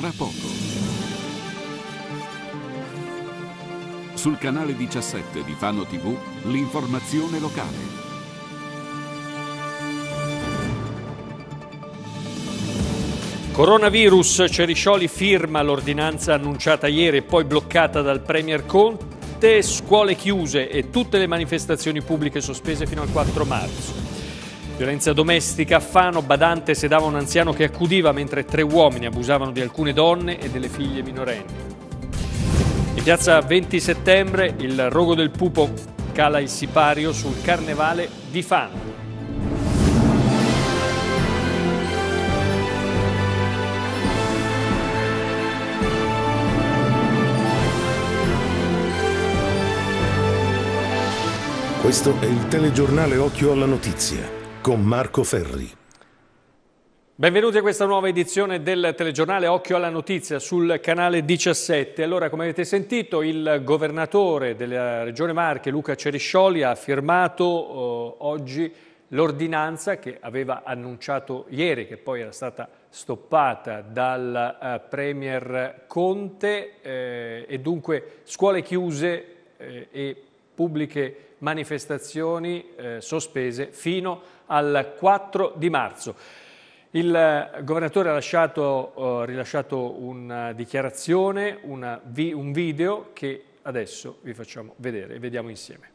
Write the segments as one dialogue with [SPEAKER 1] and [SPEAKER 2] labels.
[SPEAKER 1] tra poco. Sul canale 17 di Fano TV, l'informazione locale.
[SPEAKER 2] Coronavirus, Ceriscioli firma l'ordinanza annunciata ieri e poi bloccata dal Premier Conte, scuole chiuse e tutte le manifestazioni pubbliche sospese fino al 4 marzo. Violenza domestica a Fano, badante sedava un anziano che accudiva mentre tre uomini abusavano di alcune donne e delle figlie minorenni. In piazza 20 settembre il rogo del pupo cala il sipario sul carnevale di Fano.
[SPEAKER 1] Questo è il telegiornale Occhio alla Notizia con Marco Ferri.
[SPEAKER 2] Benvenuti a questa nuova edizione del telegiornale Occhio alla Notizia sul canale 17. Allora, come avete sentito, il governatore della Regione Marche, Luca Ceriscioli, ha firmato eh, oggi l'ordinanza che aveva annunciato ieri, che poi era stata stoppata dal eh, Premier Conte, eh, e dunque scuole chiuse eh, e pubbliche manifestazioni eh, sospese fino al 4 di marzo. Il eh, governatore ha lasciato, eh, rilasciato una dichiarazione, una vi, un video che adesso vi facciamo vedere e vediamo insieme.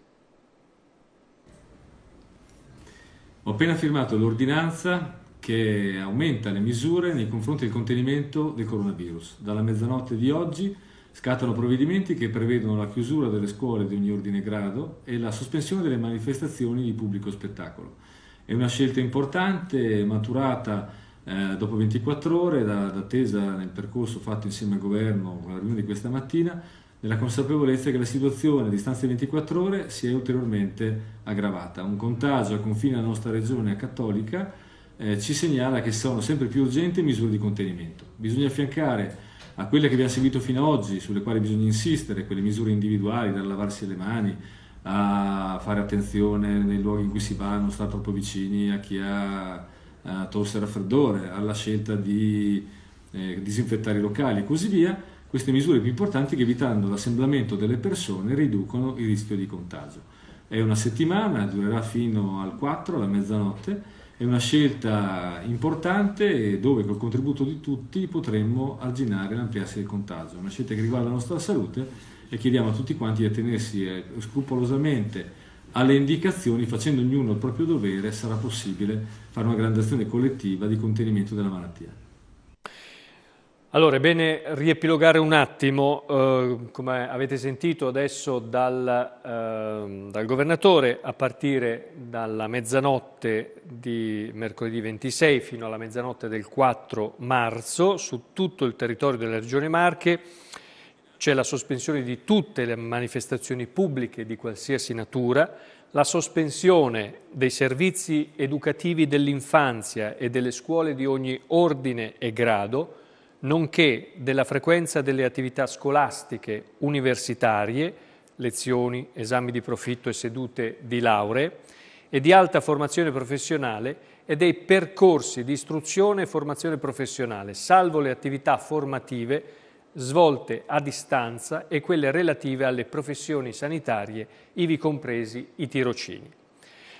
[SPEAKER 3] Ho appena firmato l'ordinanza che aumenta le misure nei confronti del contenimento del coronavirus. Dalla mezzanotte di oggi Scattano provvedimenti che prevedono la chiusura delle scuole di ogni ordine e grado e la sospensione delle manifestazioni di pubblico spettacolo. È una scelta importante, maturata eh, dopo 24 ore, da, d'attesa nel percorso fatto insieme al governo con la riunione di questa mattina, nella consapevolezza che la situazione a distanza di 24 ore si è ulteriormente aggravata. Un contagio al confine della nostra regione Cattolica eh, ci segnala che sono sempre più urgenti misure di contenimento. Bisogna affiancare a quelle che abbiamo seguito fino ad oggi, sulle quali bisogna insistere, quelle misure individuali, dal lavarsi le mani a fare attenzione nei luoghi in cui si va, non stare troppo vicini a chi ha a tosse e raffreddore, alla scelta di eh, disinfettare i locali e così via, queste misure più importanti che evitando l'assemblamento delle persone riducono il rischio di contagio. È una settimana, durerà fino al 4, alla mezzanotte, è una scelta importante dove col contributo di tutti potremmo arginare l'ampliarsi del contagio. È una scelta che riguarda la nostra salute e chiediamo a tutti quanti di attenersi eh, scrupolosamente alle indicazioni, facendo ognuno il proprio dovere, sarà possibile fare una grande azione collettiva di contenimento della malattia.
[SPEAKER 2] Allora, è bene riepilogare un attimo, eh, come avete sentito adesso dal, eh, dal, governatore, a partire dalla mezzanotte di mercoledì 26 fino alla mezzanotte del 4 marzo, su tutto il territorio della Regione Marche c'è la sospensione di tutte le manifestazioni pubbliche di qualsiasi natura, la sospensione dei servizi educativi dell'infanzia e delle scuole di ogni ordine e grado, nonché della frequenza delle attività scolastiche universitarie, lezioni, esami di profitto e sedute di lauree, e di alta formazione professionale e dei percorsi di istruzione e formazione professionale, salvo le attività formative svolte a distanza e quelle relative alle professioni sanitarie, ivi compresi i tirocini.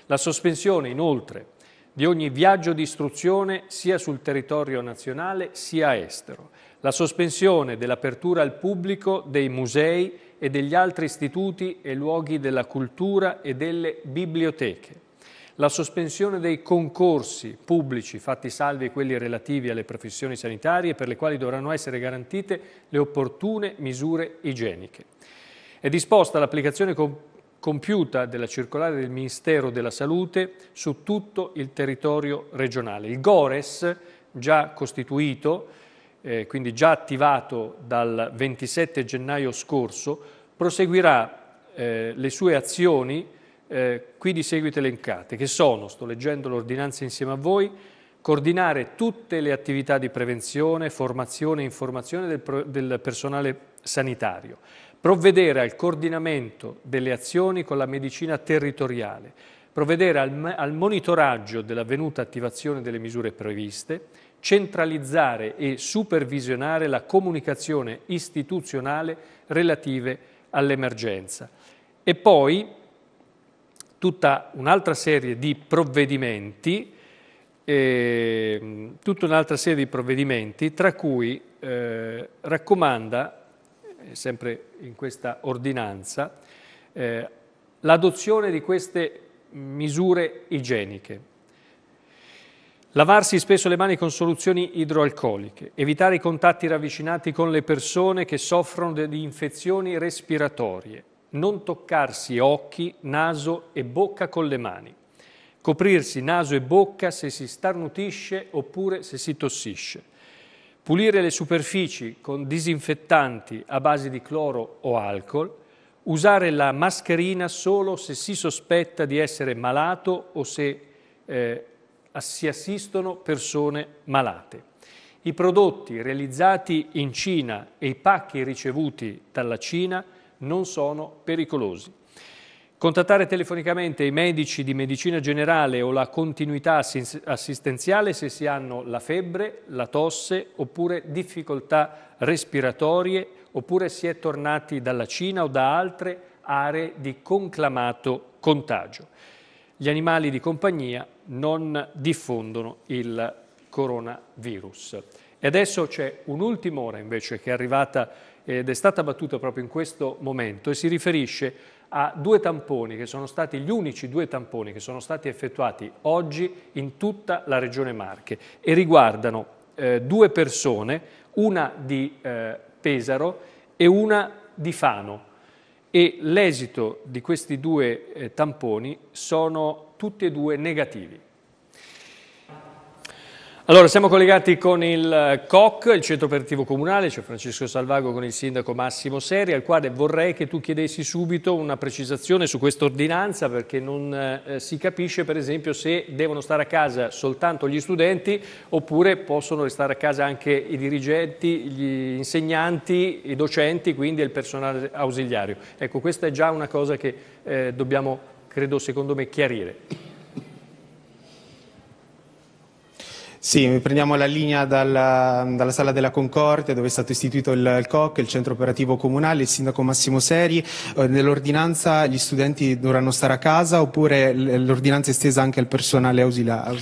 [SPEAKER 2] La sospensione, inoltre, di ogni viaggio di istruzione sia sul territorio nazionale sia estero, la sospensione dell'apertura al pubblico dei musei e degli altri istituti e luoghi della cultura e delle biblioteche, la sospensione dei concorsi pubblici, fatti salvi quelli relativi alle professioni sanitarie, per le quali dovranno essere garantite le opportune misure igieniche. È disposta l'applicazione completa compiuta della circolare del Ministero della Salute su tutto il territorio regionale. Il GORES, già costituito, eh, quindi già attivato dal 27 gennaio scorso, proseguirà eh, le sue azioni eh, qui di seguito elencate, che sono, sto leggendo l'ordinanza insieme a voi, coordinare tutte le attività di prevenzione, formazione e informazione del, del personale sanitario, provvedere al coordinamento delle azioni con la medicina territoriale, provvedere al, al monitoraggio dell'avvenuta attivazione delle misure previste, centralizzare e supervisionare la comunicazione istituzionale relative all'emergenza. E poi tutta un'altra serie di provvedimenti, eh, tutta un'altra serie di provvedimenti tra cui eh, raccomanda eh, sempre in questa ordinanza, eh, l'adozione di queste misure igieniche. Lavarsi spesso le mani con soluzioni idroalcoliche, evitare i contatti ravvicinati con le persone che soffrono di infezioni respiratorie, non toccarsi occhi, naso e bocca con le mani, coprirsi naso e bocca se si starnutisce oppure se si tossisce pulire le superfici con disinfettanti a base di cloro o alcol, usare la mascherina solo se si sospetta di essere malato o se eh, si assistono persone malate. I prodotti realizzati in Cina e i pacchi ricevuti dalla Cina non sono pericolosi. Contattare telefonicamente i medici di medicina generale o la continuità assistenziale se si hanno la febbre, la tosse oppure difficoltà respiratorie oppure si è tornati dalla Cina o da altre aree di conclamato contagio. Gli animali di compagnia non diffondono il coronavirus. E adesso c'è un'ultima ora invece che è arrivata ed è stata battuta proprio in questo momento e si riferisce a due tamponi che sono stati gli unici due tamponi che sono stati effettuati oggi in tutta la regione Marche e riguardano eh, due persone, una di eh, Pesaro e una di Fano e l'esito di questi due eh, tamponi sono tutti e due negativi. Allora, siamo collegati con il COC, eh, il Centro Operativo Comunale, c'è cioè Francesco Salvago con il Sindaco Massimo Seri, al quale vorrei che tu chiedessi subito una precisazione su questa ordinanza, perché non eh, si capisce, per esempio, se devono stare a casa soltanto gli studenti oppure possono restare a casa anche i dirigenti, gli insegnanti, i docenti, quindi il personale ausiliario. Ecco, questa è già una cosa che eh, dobbiamo, credo, secondo me, chiarire.
[SPEAKER 4] Sì, prendiamo la linea dalla, dalla, Sala della Concordia dove è stato istituito il, il COC, il Centro Operativo Comunale, il Sindaco Massimo Seri. Eh, nell'ordinanza gli studenti dovranno stare a casa oppure l'ordinanza è estesa anche al personale ausiliare?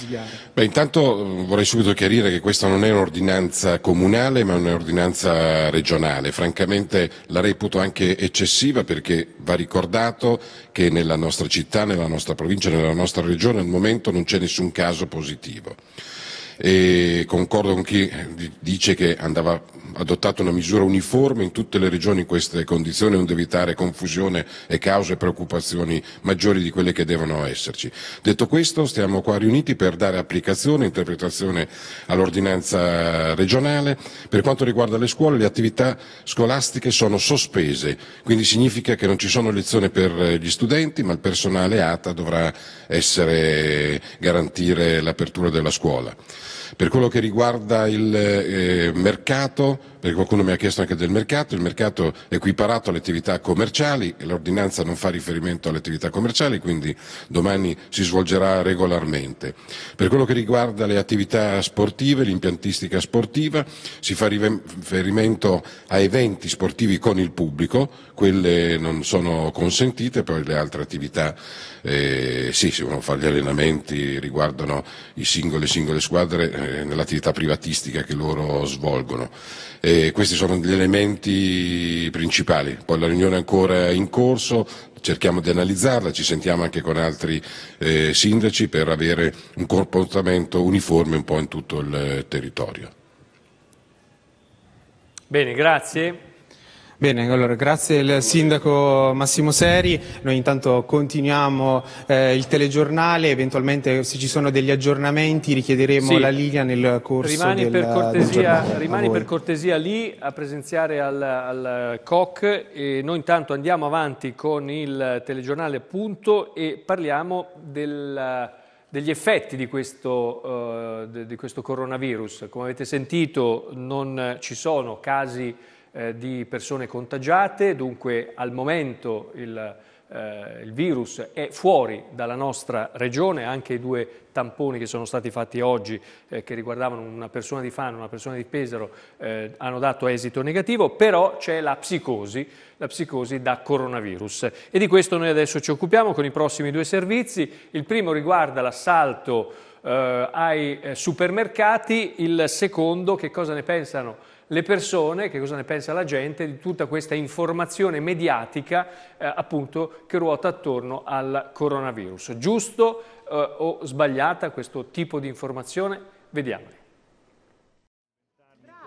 [SPEAKER 1] Beh, intanto mm, vorrei subito chiarire che questa non è un'ordinanza comunale ma un'ordinanza regionale. Francamente la reputo anche eccessiva perché va ricordato che nella nostra città, nella nostra provincia, nella nostra regione al momento non c'è nessun caso positivo e concordo con chi eh, dice che andava adottata una misura uniforme in tutte le regioni in queste condizioni, onde evitare confusione e cause e preoccupazioni maggiori di quelle che devono esserci. Detto questo, stiamo qua riuniti per dare applicazione e interpretazione all'ordinanza regionale. Per quanto riguarda le scuole, le attività scolastiche sono sospese, quindi significa che non ci sono lezioni per eh, gli studenti, ma il personale ATA dovrà essere, garantire l'apertura della scuola. Per quello che riguarda il eh, mercato, perché qualcuno mi ha chiesto anche del mercato, il mercato è equiparato alle attività commerciali e l'ordinanza non fa riferimento alle attività commerciali, quindi domani si svolgerà regolarmente. Per quello che riguarda le attività sportive, l'impiantistica sportiva, si fa riferimento a eventi sportivi con il pubblico, quelle non sono consentite, poi le altre attività eh, sì, si vogliono fare gli allenamenti, riguardano i singole, singole squadre, eh, nell'attività privatistica che loro svolgono. E questi sono gli elementi principali. Poi la riunione è ancora in corso, cerchiamo di analizzarla, ci sentiamo anche con altri eh, sindaci per avere un comportamento uniforme un po' in tutto il territorio.
[SPEAKER 4] Bene, grazie. Bene, allora grazie al Sindaco Massimo Seri, noi intanto continuiamo eh, il telegiornale, eventualmente se ci sono degli aggiornamenti richiederemo sì. la linea nel corso rimani del, per cortesia, del
[SPEAKER 2] Rimani per cortesia lì a presenziare al, al COC e noi intanto andiamo avanti con il telegiornale appunto e parliamo del degli effetti di questo, uh, di questo, coronavirus. Come avete sentito non ci sono casi eh, di persone contagiate, dunque al momento il, eh, il, virus è fuori dalla nostra regione, anche i due tamponi che sono stati fatti oggi eh, che riguardavano una persona di Fano e una persona di Pesaro eh, hanno dato esito negativo, però c'è la psicosi, la psicosi da coronavirus e di questo noi adesso ci occupiamo con i prossimi due servizi, il primo riguarda l'assalto eh, ai eh, supermercati, il secondo che cosa ne pensano le persone, che cosa ne pensa la gente di tutta questa informazione mediatica eh, appunto che ruota attorno al coronavirus. Giusto eh, o sbagliata questo tipo di informazione? Vediamone.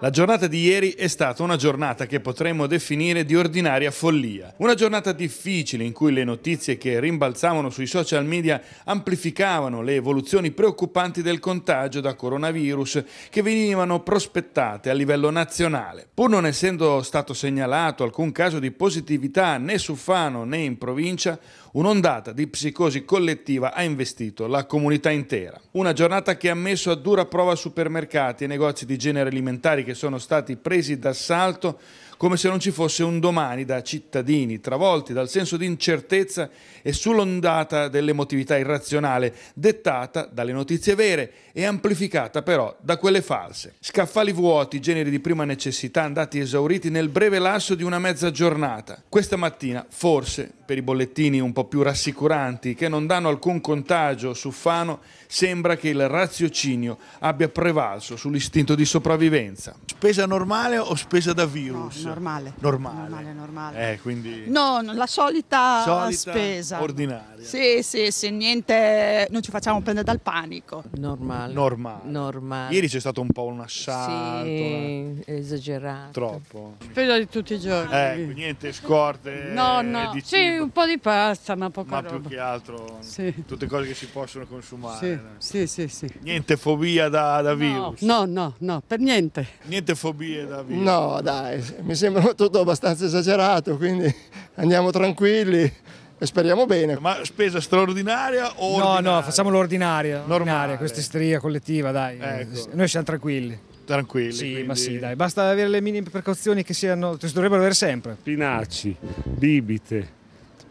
[SPEAKER 5] La giornata di ieri è stata una giornata che potremmo definire di ordinaria follia. Una giornata difficile in cui le notizie che rimbalzavano sui social media amplificavano le evoluzioni preoccupanti del contagio da coronavirus che venivano prospettate a livello nazionale. Pur non essendo stato segnalato alcun caso di positività né su Fano né in provincia, Un'ondata di psicosi collettiva ha investito la comunità intera. Una giornata che ha messo a dura prova supermercati e negozi di generi alimentari che sono stati presi d'assalto come se non ci fosse un domani da cittadini travolti dal senso di incertezza e sull'ondata dell'emotività irrazionale dettata dalle notizie vere e amplificata però da quelle false. Scaffali vuoti, generi di prima necessità andati esauriti nel breve lasso di una mezza giornata. Questa mattina, forse, per i bollettini un po' più rassicuranti che non danno alcun contagio su Fano, sembra che il raziocinio abbia prevalso sull'istinto di sopravvivenza. Spesa normale o spesa da virus? normale. Normale. Normale, normale. Eh, quindi...
[SPEAKER 6] No, la solita, solita spesa. Ordinaria. Sì, sì, sì, niente, non ci facciamo prendere dal panico.
[SPEAKER 5] Normale. Normale. normale. Ieri c'è stato un po' un assalto. Sì, eh.
[SPEAKER 6] esagerato.
[SPEAKER 5] Troppo.
[SPEAKER 6] Spesa di tutti i giorni.
[SPEAKER 5] Eh, niente scorte. No, no. Di sì,
[SPEAKER 6] un po' di pasta, ma poca ma roba. più
[SPEAKER 5] che altro sì. tutte cose che si possono consumare.
[SPEAKER 6] Sì, eh. sì, sì, sì. Niente
[SPEAKER 5] fobia da, da no. virus.
[SPEAKER 6] No, no, no, per
[SPEAKER 2] niente.
[SPEAKER 5] Niente fobie da virus. No, dai, mi mi
[SPEAKER 2] sembra tutto abbastanza esagerato, quindi
[SPEAKER 5] andiamo tranquilli e speriamo bene. Ma spesa straordinaria o No, ordinaria? no, facciamo l'ordinaria, ordinaria questa isteria collettiva, dai, ecco. noi siamo tranquilli. Tranquilli. Sì, quindi... ma sì, dai, basta avere le minime precauzioni che siano, si dovrebbero avere sempre.
[SPEAKER 3] Spinaci,
[SPEAKER 5] bibite,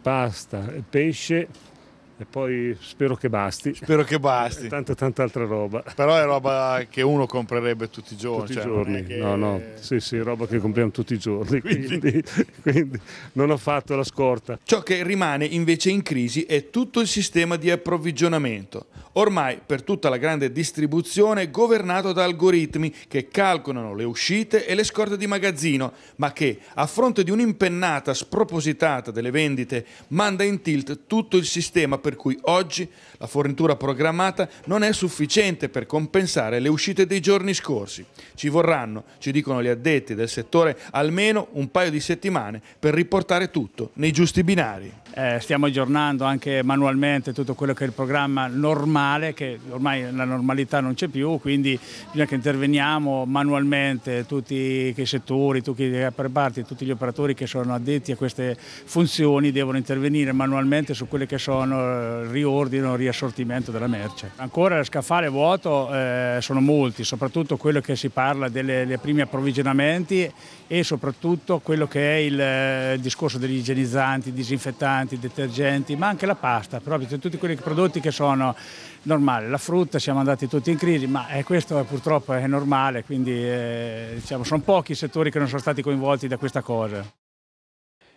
[SPEAKER 5] pasta, pesce e poi spero che basti. Spero che basti. Tanta, tanta altra roba. Però è roba che uno comprerebbe tutti i giorni. Tutti cioè, i giorni, che... no,
[SPEAKER 1] no, sì, sì, roba che compriamo tutti i giorni. Quindi... Quindi, quindi non
[SPEAKER 5] ho fatto la scorta. Ciò che rimane invece in crisi è tutto il sistema di approvvigionamento. Ormai per tutta la grande distribuzione è governato da algoritmi che calcolano le uscite e le scorte di magazzino, ma che a fronte di un'impennata spropositata delle vendite manda in tilt tutto il sistema per per cui oggi la fornitura programmata non è sufficiente per compensare le uscite dei giorni scorsi. Ci vorranno, ci dicono gli addetti del settore, almeno un paio di settimane per riportare tutto nei giusti binari.
[SPEAKER 7] Eh, stiamo aggiornando anche manualmente tutto quello che è il programma normale, che ormai la normalità non c'è più, quindi bisogna che interveniamo manualmente tutti i settori, tutti gli apparati, tutti gli operatori che sono addetti a queste funzioni devono intervenire manualmente su quelle che sono eh, riordino, riassortimento della merce. Ancora scaffale vuoto eh, sono molti, soprattutto quello che si parla dei primi approvvigionamenti e soprattutto quello che è il, eh, il discorso degli igienizzanti, disinfettanti, detergenti, ma anche la pasta, proprio tutti quei prodotti che sono normali. La frutta siamo andati tutti in crisi, ma eh, questo purtroppo è normale, quindi eh, diciamo, sono pochi i settori che non sono stati coinvolti da questa cosa.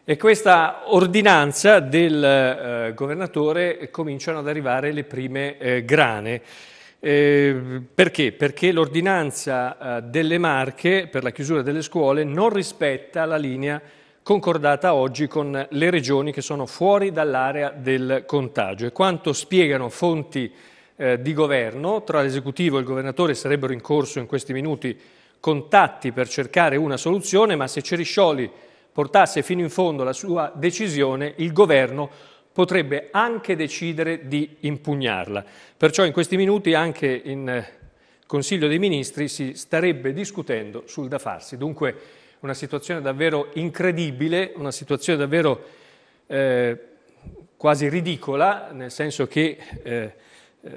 [SPEAKER 7] E
[SPEAKER 2] questa ordinanza del eh, governatore cominciano ad arrivare le prime eh, grane. Eh, perché? Perché l'ordinanza eh, delle Marche per la chiusura delle scuole non rispetta la linea concordata oggi con le regioni che sono fuori dall'area del contagio. E quanto spiegano fonti eh, di governo, tra l'esecutivo e il governatore sarebbero in corso in questi minuti contatti per cercare una soluzione, ma se Ceriscioli portasse fino in fondo la sua decisione, il governo potrebbe anche decidere di impugnarla. Perciò in questi minuti anche in eh, Consiglio dei Ministri si starebbe discutendo sul da farsi. Dunque una situazione davvero incredibile, una situazione davvero eh, quasi ridicola, nel senso che eh, eh,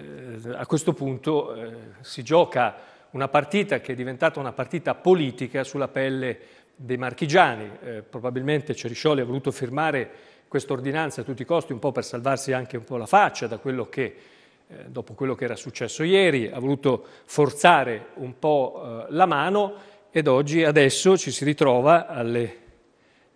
[SPEAKER 2] a questo punto eh, si gioca una partita che è diventata una partita politica sulla pelle dei marchigiani, eh, probabilmente Ceriscioli ha voluto firmare questa ordinanza a tutti i costi, un po' per salvarsi anche un po' la faccia da quello che, eh, dopo quello che era successo ieri, ha voluto forzare un po' eh, la mano ed oggi, adesso, ci si ritrova alle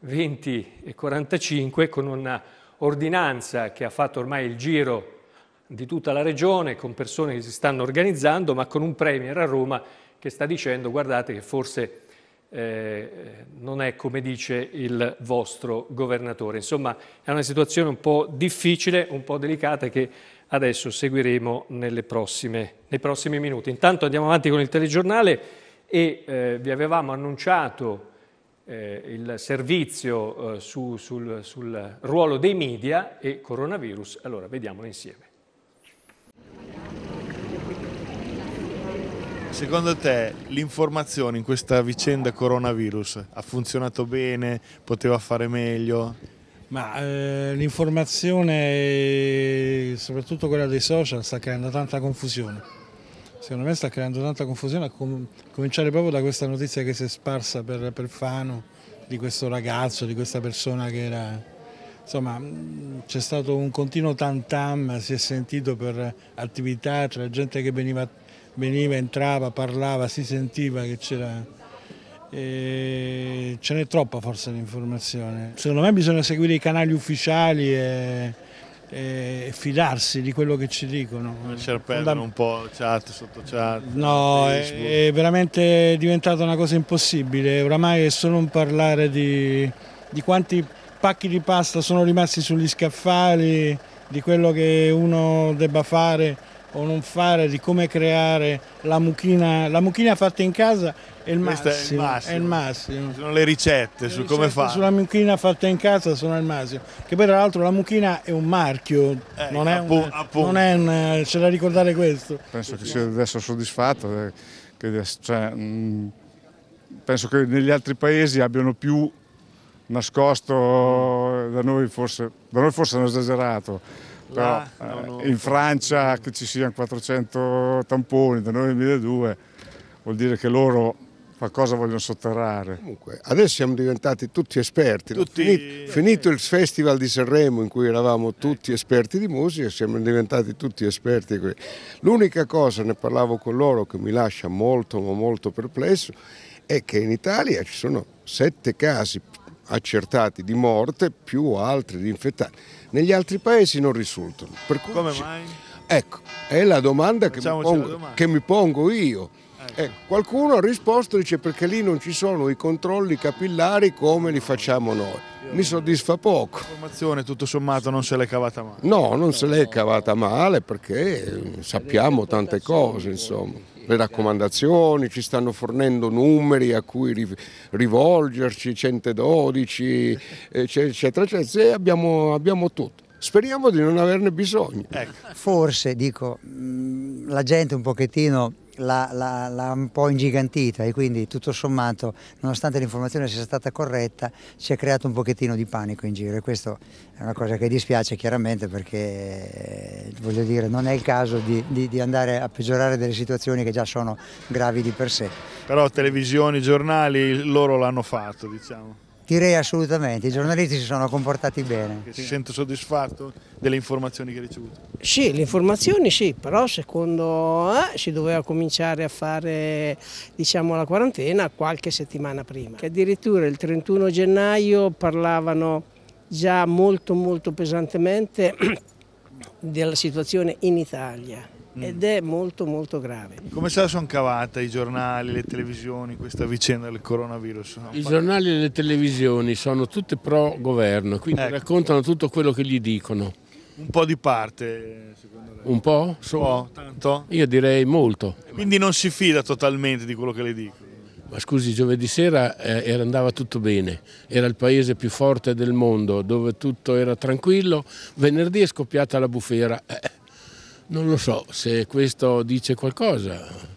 [SPEAKER 2] 20.45 con un'ordinanza che ha fatto ormai il giro di tutta la regione, con persone che si stanno organizzando, ma con un Premier a Roma che sta dicendo guardate che forse eh, non è come dice il vostro governatore. Insomma è una situazione un po' difficile, un po' delicata che adesso seguiremo prossime, nei prossimi minuti. Intanto andiamo avanti con il telegiornale e eh, vi avevamo annunciato eh, il servizio eh, su, sul, sul ruolo dei media e coronavirus, allora vediamolo insieme.
[SPEAKER 5] Secondo te l'informazione in questa vicenda coronavirus ha funzionato bene, poteva fare meglio?
[SPEAKER 7] Ma eh, l'informazione, soprattutto quella dei social, sta creando tanta confusione. Secondo me sta creando tanta confusione, a com cominciare proprio da questa notizia che si è sparsa per, per Fano, di questo ragazzo, di questa persona che era... Insomma, mm, c'è stato un continuo tantam, si è sentito per attività tra gente che veniva veniva, entrava, parlava, si sentiva che c'era... E ce n'è troppa forza di informazione. Secondo me bisogna seguire i canali ufficiali e, e fidarsi di quello che ci dicono. Non cerpellano un po' chat sotto chat. No, è, è, veramente diventata una cosa impossibile. Oramai è solo un parlare di, di quanti pacchi di pasta sono rimasti sugli scaffali, di quello che uno debba fare o non fare, di come creare la mucchina, la mucchina fatta in casa è il, massimo, è, il massimo. è il, massimo,
[SPEAKER 5] Sono le ricette le su ricette come fare. Sulla
[SPEAKER 7] mucchina fatta in casa sono il massimo. Che poi tra l'altro la mucchina è un marchio, eh, non, è appunto, un, appunto. non è un... Eh,
[SPEAKER 1] c'è da ricordare questo. Penso che sia adesso soddisfatto, eh, che, cioè, mh, mm, penso che negli altri paesi abbiano più nascosto eh, da noi forse, da noi forse hanno esagerato però, ah, eh, no, no, in Francia che ci siano 400 tamponi, da noi 1200, vuol dire che loro qualcosa vogliono sotterrare. Comunque, adesso siamo diventati tutti esperti. Tutti... Finito, finito, il festival di Sanremo in cui eravamo tutti esperti di musica, siamo diventati tutti esperti. L'unica cosa, ne parlavo con loro, che mi lascia molto ma molto perplesso, è che in Italia ci sono sette casi accertati di morte più altri di infettati. Negli altri paesi non risultano. Come mai? Ecco, è la domanda, che mi, pongo, la domanda. che mi, pongo, io. Eh, qualcuno ha risposto dice perché lì non ci sono i controlli capillari come li facciamo noi. Mi soddisfa
[SPEAKER 5] poco. L'informazione tutto sommato non se l'è cavata male.
[SPEAKER 1] No, non se l'è cavata male perché sappiamo tante cose, insomma le raccomandazioni, ci stanno fornendo numeri a cui rivolgerci, 112, eccetera,
[SPEAKER 6] eccetera, e abbiamo, abbiamo tutto. Speriamo di non averne bisogno. Ecco. Forse, dico, mm, la gente un pochettino l'ha un po' ingigantita e quindi tutto sommato, nonostante l'informazione sia stata corretta, si è creato un pochettino di panico in giro e questo è una cosa che dispiace chiaramente perché voglio dire, non è il caso di, di, di andare a peggiorare delle situazioni che già sono gravi di per sé.
[SPEAKER 5] Però televisioni, giornali, loro l'hanno fatto, diciamo.
[SPEAKER 6] Direi assolutamente, i giornalisti si sono comportati bene. Si
[SPEAKER 5] sente soddisfatto delle informazioni che ha ricevuto?
[SPEAKER 6] Sì, le informazioni sì, però secondo me eh, si doveva cominciare a fare diciamo, la quarantena qualche settimana prima. Che addirittura il 31 gennaio parlavano già molto molto pesantemente della situazione in Italia. Mm. ed è molto molto grave. Come
[SPEAKER 5] se la sono cavata i giornali, le televisioni, questa vicenda del coronavirus? No? I
[SPEAKER 1] giornali e le televisioni sono tutte pro governo,
[SPEAKER 5] quindi ecco. raccontano tutto quello che gli dicono. Un po' di parte, secondo lei? Un po'? Un po'? tanto? Io direi molto. Quindi non si fida totalmente di quello che le dicono?
[SPEAKER 1] Ma scusi, giovedì sera eh, andava tutto bene, era il paese più forte del mondo, dove tutto era tranquillo. Venerdì è scoppiata la bufera. Eh
[SPEAKER 7] non lo so se questo dice qualcosa.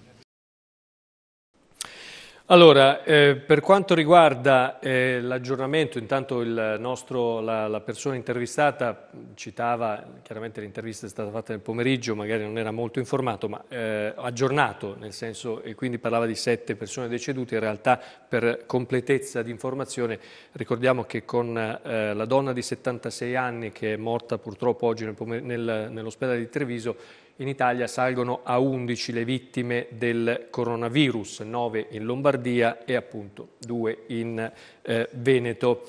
[SPEAKER 2] Allora, eh, per quanto riguarda eh, l'aggiornamento, intanto nostro, la, la, persona intervistata citava, chiaramente l'intervista è stata fatta nel pomeriggio, magari non era molto informato, ma eh, aggiornato, nel senso, e quindi parlava di sette persone decedute, in realtà per completezza di informazione ricordiamo che con eh, la donna di 76 anni che è morta purtroppo oggi nel nel, nell'ospedale di Treviso, in Italia salgono a 11 le vittime del coronavirus, 9 in Lombardia e appunto 2 in eh, Veneto.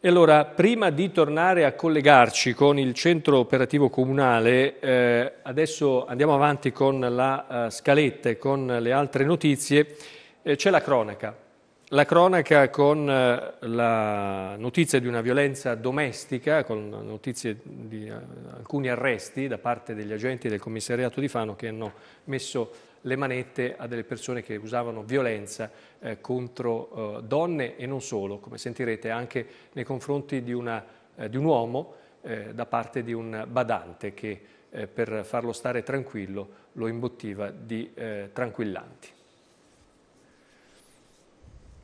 [SPEAKER 2] E allora, prima di tornare a collegarci con il centro operativo comunale, eh, adesso andiamo avanti con la uh, scaletta e con le altre notizie. Eh, C'è la cronaca. La cronaca con eh, la notizia di una violenza domestica, con notizie di eh, alcuni arresti da parte degli agenti del commissariato di Fano che hanno messo le manette a delle persone che usavano violenza eh, contro eh, donne e non solo, come sentirete anche nei confronti di, una, eh, di un uomo eh, da parte di un badante che per farlo stare
[SPEAKER 5] tranquillo lo imbottiva di tranquillanti.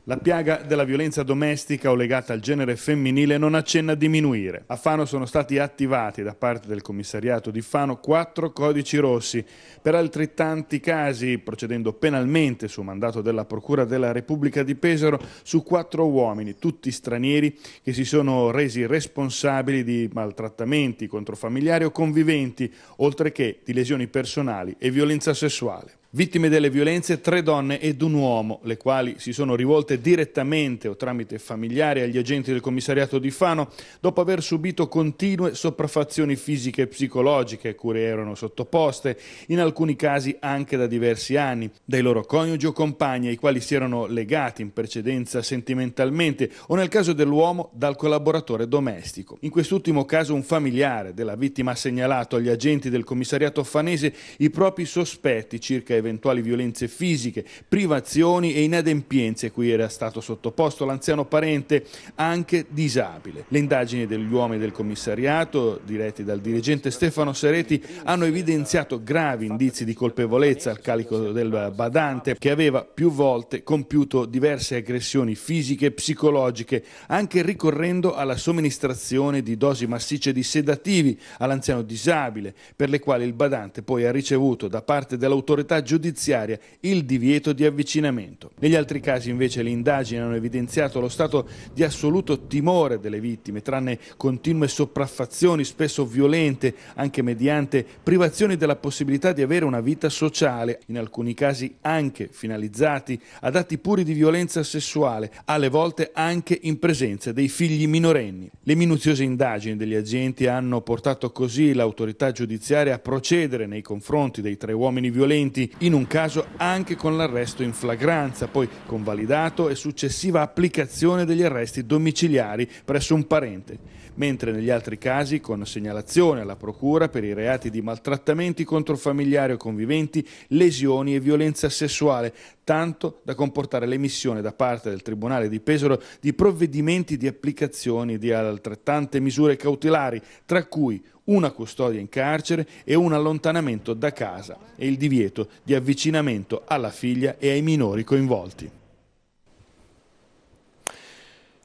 [SPEAKER 5] La piaga della violenza domestica o legata al genere femminile non accenna a diminuire. A Fano sono stati attivati da parte del commissariato di Fano quattro codici rossi per altrettanti casi, procedendo penalmente su mandato della Procura della Repubblica di Pesaro su quattro uomini, tutti stranieri, che si sono resi responsabili di maltrattamenti contro familiari o conviventi, oltre che di lesioni personali e violenza sessuale. Vittime delle violenze tre donne ed un uomo, le quali si sono rivolte direttamente o tramite familiari agli agenti del commissariato di Fano dopo aver subito continue sopraffazioni fisiche e psicologiche a cui erano sottoposte, in alcuni casi anche da diversi anni, dai loro coniugi o compagni ai quali si erano legati in precedenza sentimentalmente o nel caso dell'uomo dal collaboratore domestico. In quest'ultimo caso un familiare della vittima ha segnalato agli agenti del commissariato fanese i propri sospetti circa eventuali violenze fisiche, privazioni e inadempienze cui era stato sottoposto l'anziano parente, anche disabile. Le indagini degli uomini del commissariato, diretti dal dirigente Stefano Sereti, hanno evidenziato gravi indizi di colpevolezza al calico del badante che aveva più volte compiuto diverse aggressioni fisiche e psicologiche, anche ricorrendo alla somministrazione di dosi massicce di sedativi all'anziano disabile, per le quali il badante poi ha ricevuto da parte dell'autorità giudiziaria giudiziaria il divieto di avvicinamento. Negli altri casi invece le indagini hanno evidenziato lo stato di assoluto timore delle vittime, tranne continue sopraffazioni, spesso violente, anche mediante privazioni della possibilità di avere una vita sociale, in alcuni casi anche finalizzati ad atti puri di violenza sessuale, alle volte anche in presenza dei figli minorenni. Le minuziose indagini degli agenti hanno portato così l'autorità giudiziaria a procedere nei confronti dei tre uomini violenti in un caso anche con l'arresto in flagranza, poi convalidato e successiva applicazione degli arresti domiciliari presso un parente mentre negli altri casi con segnalazione alla Procura per i reati di maltrattamenti contro familiari o conviventi, lesioni e violenza sessuale, tanto da comportare l'emissione da parte del Tribunale di Pesaro di provvedimenti di applicazione di altrettante misure cautelari, tra cui una custodia in carcere e un allontanamento da casa e il divieto di avvicinamento alla figlia e ai minori coinvolti.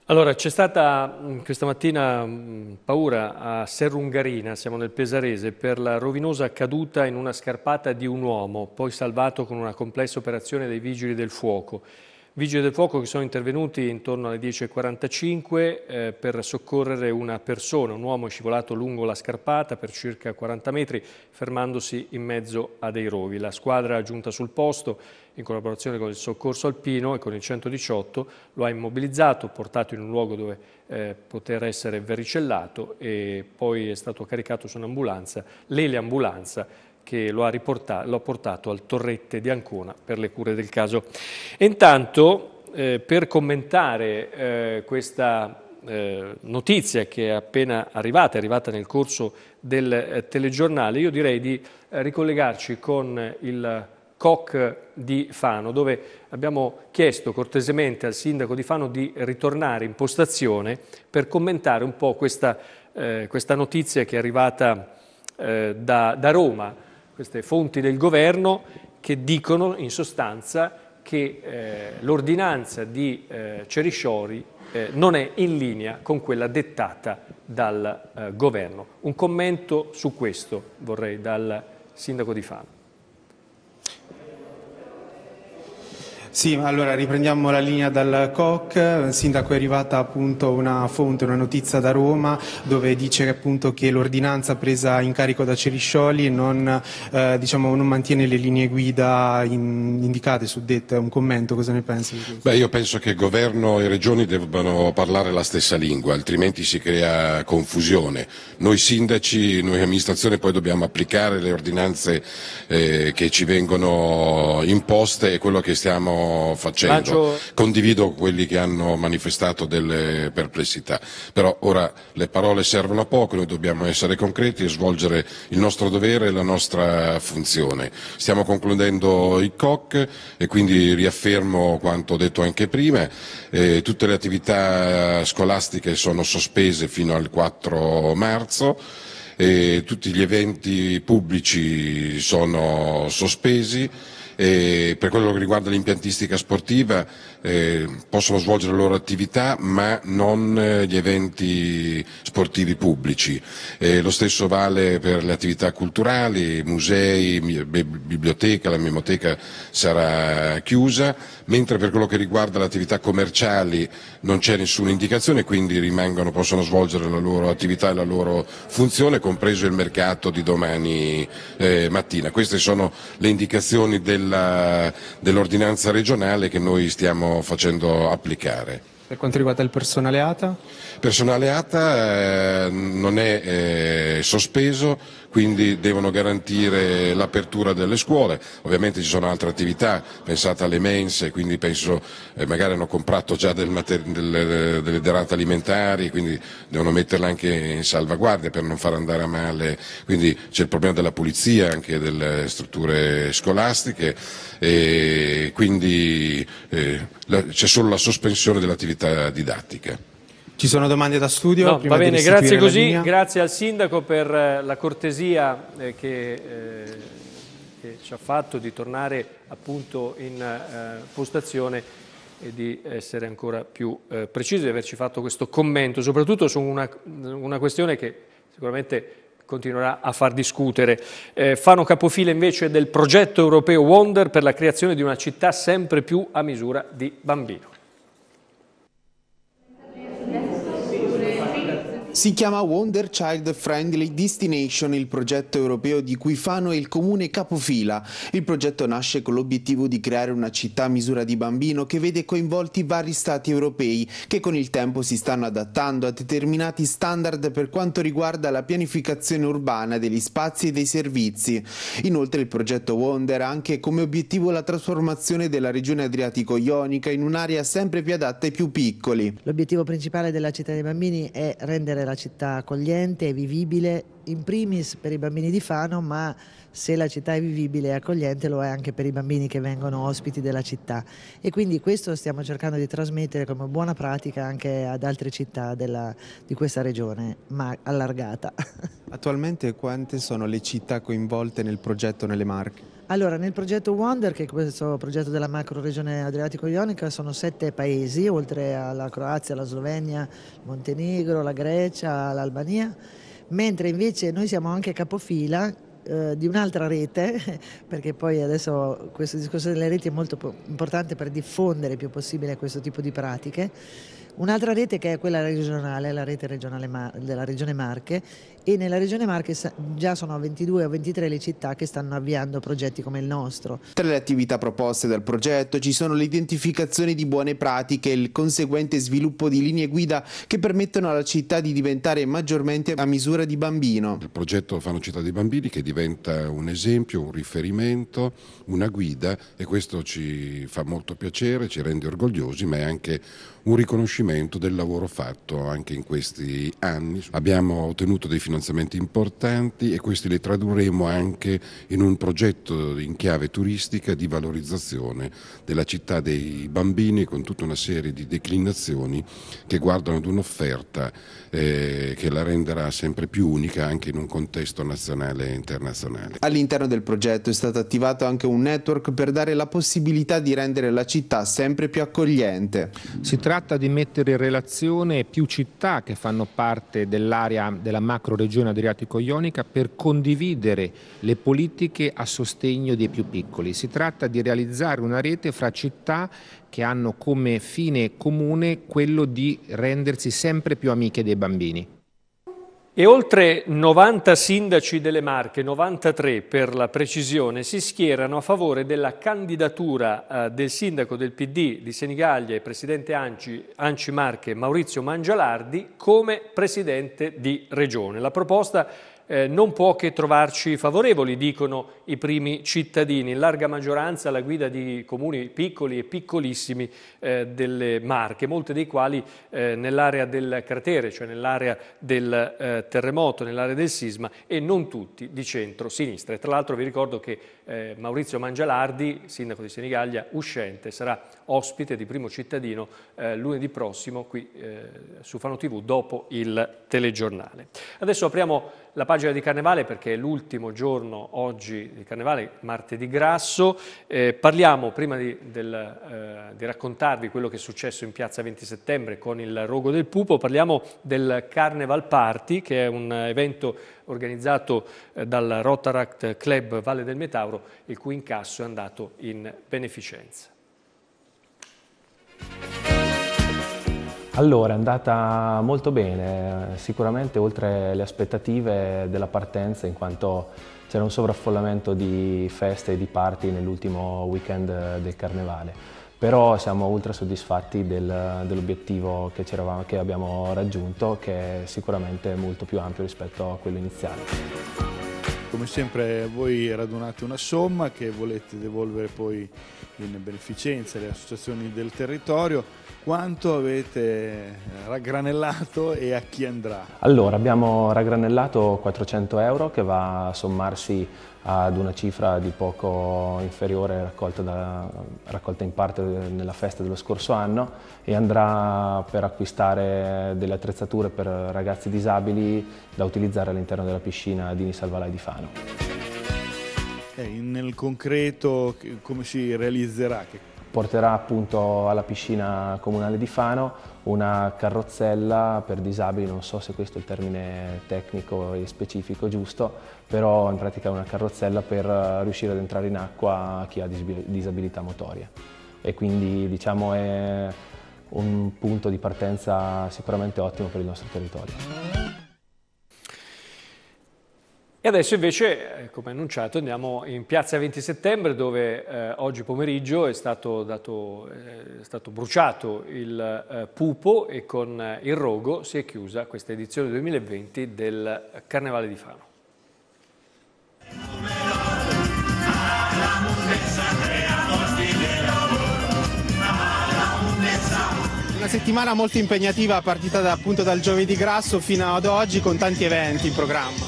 [SPEAKER 2] Allora, c'è stata mm, questa mattina mm, paura a Serrungarina, siamo nel Pesarese, per la rovinosa caduta in una scarpata di un uomo, poi salvato con una complessa operazione dei vigili del fuoco. Vigili del fuoco che sono intervenuti intorno alle 10.45 eh, per soccorrere una persona, un uomo scivolato lungo la scarpata per circa 40 metri, fermandosi in mezzo a dei rovi. La squadra giunta sul posto, in collaborazione con il soccorso alpino e con il 118, lo ha immobilizzato, portato in un luogo dove eh, poter essere vericellato e poi è stato caricato su un'ambulanza, l'eliambulanza, che lo ha, lo ha, portato al Torrette di Ancona per le cure del caso. intanto, eh, per commentare eh, questa eh, notizia che è appena arrivata, è arrivata nel corso del eh, telegiornale, io direi di eh, ricollegarci con il COC di Fano, dove abbiamo chiesto cortesemente al sindaco di Fano di ritornare in postazione per commentare un po' questa, eh, questa notizia che è arrivata eh, da, da, Roma queste fonti del governo che dicono in sostanza che eh, l'ordinanza di eh, Cerisciori eh, non è in linea con quella dettata dal eh, governo. Un commento su questo vorrei dal sindaco
[SPEAKER 4] di Fano. Sì, allora riprendiamo la linea dal COC, sindaco è arrivata appunto una fonte, una notizia da Roma dove dice appunto che l'ordinanza presa in carico da Ceriscioli non, eh, diciamo, non mantiene le linee guida in, indicate, suddette, un commento, cosa ne pensi?
[SPEAKER 1] Beh, io penso che governo e regioni debbano parlare la stessa lingua, altrimenti si crea confusione. Noi sindaci, noi amministrazione poi dobbiamo applicare le ordinanze eh, che ci vengono imposte e quello che stiamo facendo. Lancio... Condivido quelli che hanno manifestato delle perplessità, però ora le parole servono a poco, noi dobbiamo essere concreti e svolgere il nostro dovere e la nostra funzione. Stiamo concludendo i COC e quindi riaffermo quanto detto anche prima, eh, tutte le attività scolastiche sono sospese fino al 4 marzo tutti gli eventi pubblici sono sospesi e eh, per quello che riguarda l'impiantistica sportiva eh, possono svolgere le loro attività ma non eh, gli eventi sportivi pubblici. Eh, lo stesso vale per le attività culturali, musei, biblioteca, la memoteca sarà chiusa, mentre per quello che riguarda le attività commerciali non c'è nessuna indicazione, quindi rimangono, possono svolgere la loro attività e la loro funzione, compreso il mercato di domani eh, mattina. Queste sono le indicazioni dell'ordinanza dell regionale che noi stiamo facendo applicare.
[SPEAKER 4] Per quanto riguarda il
[SPEAKER 1] personale ATA? Il Personale ATA eh, non è eh, sospeso, quindi devono garantire l'apertura delle scuole, ovviamente ci sono altre attività, pensate alle mense, quindi penso eh, magari hanno comprato già del del, delle derate alimentari, quindi devono metterle anche in salvaguardia per non far andare a male, quindi c'è il problema della pulizia anche delle strutture scolastiche e quindi eh, c'è solo la sospensione dell'attività didattica.
[SPEAKER 4] Ci sono domande da studio? No, va bene, grazie così,
[SPEAKER 2] grazie al Sindaco per eh, la cortesia eh, che, eh, che ci ha fatto di tornare appunto in eh, postazione e di essere ancora più eh, preciso, di averci fatto questo commento, soprattutto su una, una questione che sicuramente continuerà a far discutere. Eh, fanno capofile invece del progetto europeo Wonder per la creazione di una città sempre più a misura di bambino.
[SPEAKER 4] Si chiama Wonder Child Friendly Destination il progetto europeo di cui Fano è il comune capofila. Il progetto nasce con l'obiettivo di creare una città a misura di bambino che vede coinvolti vari stati europei che con il tempo si stanno adattando a determinati standard per quanto riguarda la pianificazione urbana degli spazi e dei servizi. Inoltre il progetto Wonder ha anche come obiettivo la trasformazione della regione adriatico-ionica in un'area sempre più adatta ai più piccoli.
[SPEAKER 6] L'obiettivo principale della città dei bambini è rendere la città accogliente e vivibile, in primis per i bambini di Fano, ma se la città è vivibile e accogliente lo è anche per i bambini che vengono ospiti della città. E quindi questo stiamo cercando di trasmettere come buona pratica anche ad altre città della, di questa regione, ma allargata.
[SPEAKER 4] Attualmente quante sono le città coinvolte nel progetto nelle Marche?
[SPEAKER 6] Allora, nel progetto Wonder, che è questo progetto della macro regione adriatico-ionica, sono sette paesi, oltre alla Croazia, alla Slovenia, Montenegro, la Grecia, l'Albania, mentre invece noi siamo anche capofila eh, di un'altra rete, perché poi adesso questo discorso delle reti è molto importante per diffondere il più possibile questo tipo di pratiche. Un'altra rete che è quella regionale, la rete regionale della regione Marche, e nella regione Marche già sono 22 o 23 le città che stanno avviando progetti come il nostro.
[SPEAKER 4] Tra le attività proposte dal progetto ci sono l'identificazione di buone pratiche e il conseguente sviluppo di linee guida che permettono alla città di diventare
[SPEAKER 1] maggiormente a misura di bambino. Il progetto Fanno Città dei Bambini che diventa un esempio, un riferimento, una guida e questo ci fa molto piacere, ci rende orgogliosi ma è anche un riconoscimento del lavoro fatto anche in questi anni. Abbiamo ottenuto dei finanziamenti finanziamenti importanti e questi li tradurremo anche in un progetto in chiave turistica di valorizzazione della città dei bambini con tutta una serie di declinazioni che guardano ad un'offerta eh, che la renderà sempre più unica anche in un contesto nazionale e internazionale.
[SPEAKER 4] All'interno del progetto è stato attivato anche un network per dare la possibilità di rendere la città sempre più accogliente. Si tratta di mettere in relazione più città che fanno parte dell'area della macro regione adriatico-ionica per condividere le politiche a sostegno dei più piccoli. Si tratta di realizzare una rete fra città che hanno come fine comune quello di rendersi sempre più amiche dei bambini bambini.
[SPEAKER 2] E oltre 90 sindaci delle Marche, 93 per la precisione, si schierano a favore della candidatura eh, del sindaco del PD di Senigallia e presidente Anci, Anci Marche Maurizio Mangialardi come presidente di regione. La proposta è eh, non può che trovarci favorevoli, dicono i primi cittadini, in larga maggioranza alla guida di comuni piccoli e piccolissimi eh, delle Marche, molte dei quali eh, nell'area del cratere, cioè nell'area del eh, terremoto, nell'area del sisma e non tutti di centro-sinistra. E tra l'altro vi ricordo che eh, Maurizio Mangialardi, sindaco di Senigallia, uscente, sarà ospite di primo cittadino eh, lunedì prossimo qui su Fano TV dopo il telegiornale. Adesso apriamo la pagina di Carnevale perché è l'ultimo giorno oggi di Carnevale, martedì grasso. Eh, parliamo prima di, del, eh, di, raccontarvi quello che è successo in piazza 20 settembre con il Rogo del Pupo, parliamo del Carneval Party che è un evento organizzato eh, dal Rotaract Club Valle del Metauro il cui incasso è andato in beneficenza.
[SPEAKER 8] Allora, è andata molto bene, sicuramente oltre le aspettative della partenza in quanto c'era un sovraffollamento di feste e di party nell'ultimo weekend eh, del carnevale, però siamo ultra soddisfatti del, dell'obiettivo che, che abbiamo raggiunto che è sicuramente molto più ampio rispetto a quello iniziale. Come sempre voi radunate
[SPEAKER 5] una somma che volete devolvere poi in beneficenza alle associazioni del territorio. Quanto avete eh, raggranellato e a chi andrà?
[SPEAKER 8] Allora, abbiamo raggranellato 400 euro che va a sommarsi ad una cifra di poco inferiore raccolta, da, raccolta, in parte nella festa dello scorso anno e andrà per acquistare delle attrezzature per ragazzi disabili da utilizzare all'interno della piscina Dini Salvalai di Fano.
[SPEAKER 5] Okay, nel concreto come si realizzerà?
[SPEAKER 8] porterà appunto alla piscina comunale di Fano una carrozzella per disabili, non so se questo è il termine tecnico e specifico giusto, però in pratica è una carrozzella per eh, riuscire ad entrare in acqua a chi ha disabilità motoria e quindi diciamo è un punto di partenza sicuramente ottimo per il nostro territorio.
[SPEAKER 2] E adesso invece, eh, come annunciato, andiamo in piazza 20 settembre dove eh, oggi pomeriggio è stato, dato, eh, è stato bruciato il eh, pupo e con il rogo si è chiusa questa edizione 2020 del Carnevale di Fano.
[SPEAKER 4] Una settimana molto impegnativa partita da, appunto dal giovedì grasso fino ad oggi con tanti eventi in programma.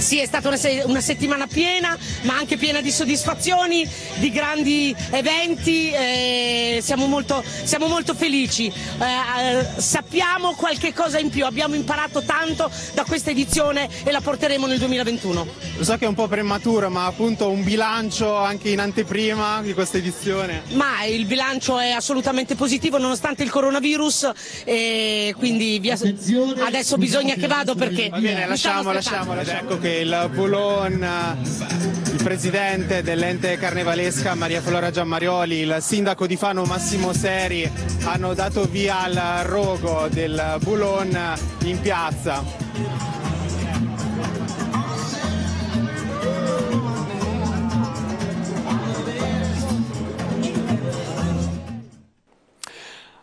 [SPEAKER 6] Sì, è stata una, se- una settimana piena, ma anche piena di soddisfazioni, di grandi eventi, eh, siamo, molto, siamo, molto, felici. Eh, eh, sappiamo qualche cosa in più, abbiamo imparato tanto da questa edizione e la porteremo nel 2021. Lo so
[SPEAKER 4] che è un po' prematura,
[SPEAKER 6] ma appunto un bilancio anche in
[SPEAKER 4] anteprima di questa edizione.
[SPEAKER 6] Ma il bilancio è assolutamente positivo nonostante il coronavirus e quindi via... adesso bisogna che vado perché... Va bene, lasciamo, lasciamo, lasciamo, ecco
[SPEAKER 4] che che il Poulon, il presidente dell'ente carnevalesca Maria Flora Giammarioli, il sindaco di Fano Massimo Seri hanno dato via al rogo del Poulon in piazza.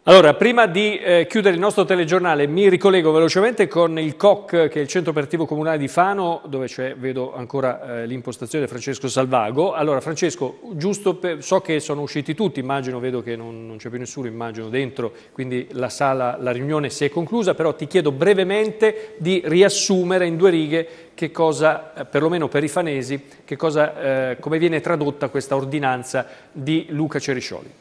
[SPEAKER 2] Allora, prima di eh, chiudere il nostro telegiornale, mi ricollego velocemente con il COC, che è il Centro Operativo Comunale di Fano, dove vedo ancora eh, l'impostazione di Francesco Salvago. Allora, Francesco, per, so che sono usciti tutti, immagino, vedo che non, non c'è più nessuno, immagino, dentro, quindi la sala, la riunione si è conclusa, però ti chiedo brevemente di riassumere in due righe che cosa, eh, perlomeno per i fanesi, cosa, eh, come viene tradotta questa ordinanza di Luca Ceriscioli.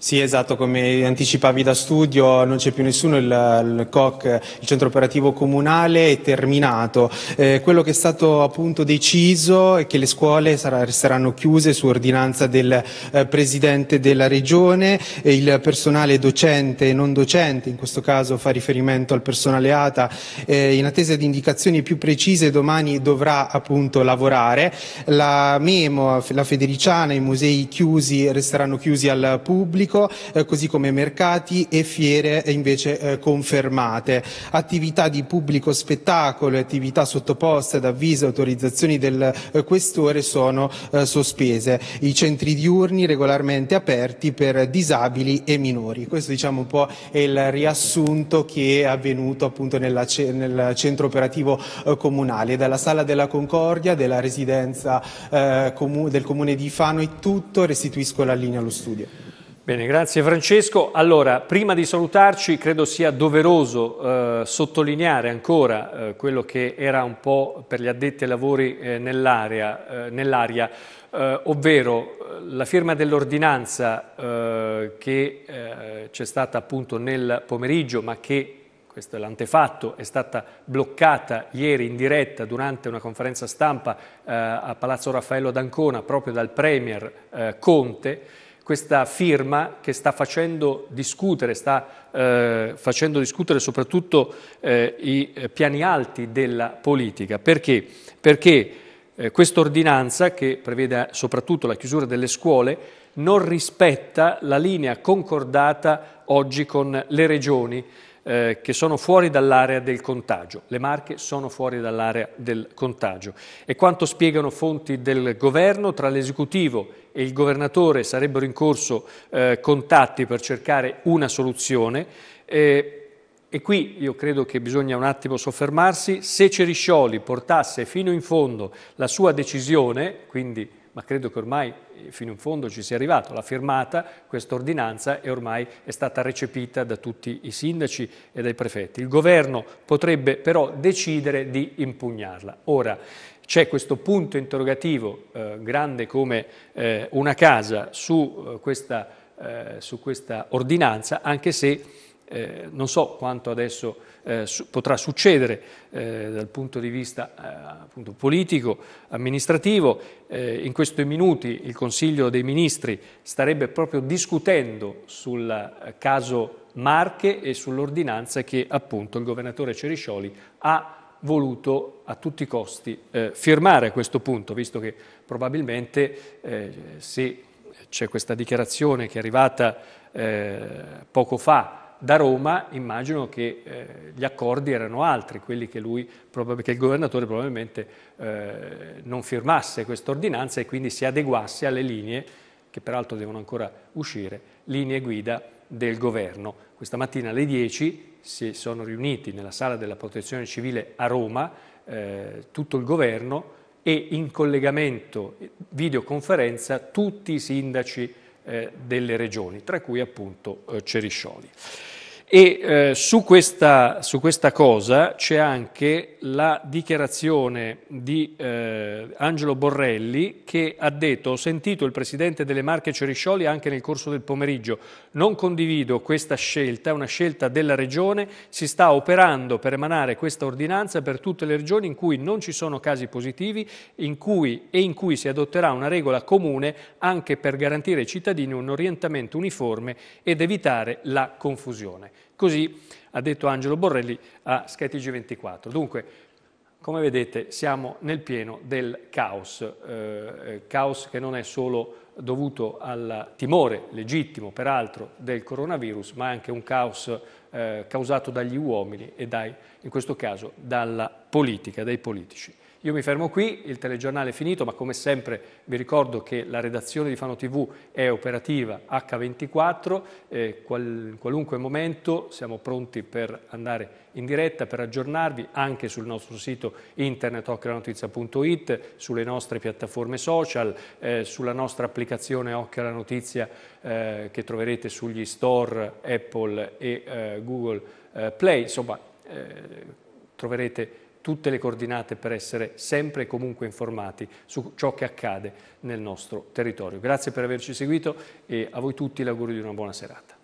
[SPEAKER 4] Sì, esatto, come anticipavi da studio non c'è più nessuno, il, il COC, il centro operativo comunale, è terminato. Eh, quello che è stato appunto deciso è che le scuole sarà, resteranno chiuse su ordinanza del eh, Presidente della Regione e il personale docente e non docente, in questo caso fa riferimento al personale ATA, eh, in attesa di indicazioni più precise domani dovrà appunto lavorare. La Memo, la Federiciana, i musei chiusi resteranno chiusi al pubblico pubblico, eh, così come mercati e fiere eh, invece eh, confermate. Attività di pubblico spettacolo e attività sottoposte ad avviso e autorizzazioni del eh, questore sono eh, sospese. I centri diurni regolarmente aperti per disabili e minori. Questo diciamo un po' è il riassunto che è avvenuto appunto nella, nel centro operativo comunale. Dalla sala della Concordia, della residenza del comune di Fano e tutto, restituisco la linea allo studio.
[SPEAKER 2] Bene, grazie Francesco. Allora, prima di salutarci credo sia doveroso eh, sottolineare ancora eh, quello che era un po' per gli addetti ai lavori eh, nell'area, eh, nell eh, ovvero eh, la firma dell'ordinanza che c'è stata appunto nel pomeriggio ma che questo è l'antefatto, è stata bloccata ieri in diretta durante una conferenza stampa a Palazzo Raffaello d'Ancona proprio dal Premier Conte questa firma che sta facendo discutere, sta eh, facendo discutere soprattutto eh, i eh, piani alti della politica. Perché? Perché eh, questa ordinanza, che prevede soprattutto la chiusura delle scuole, non rispetta la linea concordata oggi con le regioni eh, che sono fuori dall'area del contagio. Le Marche sono fuori dall'area del contagio. E quanto spiegano fonti del governo, tra l'esecutivo e il governatore sarebbero in corso eh, contatti per cercare una soluzione. Eh, e qui io credo che bisogna un attimo soffermarsi, se Ceriscioli portasse fino in fondo la sua decisione, quindi ma credo che ormai eh, fino in fondo ci sia arrivato. L'ha firmata questa ordinanza e ormai è stata recepita da tutti i sindaci e dai prefetti. Il governo potrebbe però decidere di impugnarla. Ora, c'è questo punto interrogativo eh, grande come eh, una casa su, eh, questa, eh, su questa ordinanza, anche se eh, non so quanto adesso eh, su, potrà succedere eh, dal punto di vista eh, appunto, politico, amministrativo. Eh, in questi minuti il Consiglio dei Ministri starebbe proprio discutendo sul eh, caso Marche e sull'ordinanza che appunto il governatore Ceriscioli ha voluto a tutti i costi firmare a questo punto, visto che probabilmente se c'è questa dichiarazione che è arrivata poco fa da Roma immagino che eh, gli accordi erano altri, quelli che, lui, che il governatore probabilmente eh, non firmasse questa ordinanza e quindi si adeguasse alle linee, che peraltro devono ancora uscire, linee guida del governo. Questa mattina alle 10 si sono riuniti nella sala della protezione civile a Roma eh, tutto il governo e in collegamento eh, videoconferenza tutti i sindaci eh, delle regioni, tra cui appunto eh, Ceriscioli. E eh, su, questa, su, questa, cosa c'è anche la dichiarazione di eh, Angelo Borrelli che ha detto ho sentito il presidente delle Marche Ceriscioli anche nel corso del pomeriggio, non condivido questa scelta, è una scelta della Regione, si sta operando per emanare questa ordinanza per tutte le regioni in cui non ci sono casi positivi in cui, e in cui si adotterà una regola comune anche per garantire ai cittadini un orientamento uniforme ed evitare la confusione. Così ha detto Angelo Borrelli a skytg 24 Dunque, come vedete, siamo nel pieno del caos, eh, eh, caos che non è solo dovuto al timore legittimo, peraltro, del coronavirus, ma anche un caos eh, causato dagli uomini e dai, in questo caso dalla politica, dai politici. Io mi fermo qui, il telegiornale è finito, ma come sempre vi ricordo che la redazione di Fano TV è operativa H24, eh, qual, qualunque momento siamo pronti per andare in diretta, per aggiornarvi anche sul nostro sito internet occhialanotizia.it, sulle nostre piattaforme social, eh, sulla nostra applicazione Occhio alla Notizia eh, che troverete sugli store Apple e eh, Google eh, Play, insomma eh, troverete tutte le coordinate per essere sempre e comunque informati su ciò che accade nel nostro territorio. Grazie per averci seguito e a voi tutti l'augurio di una buona serata.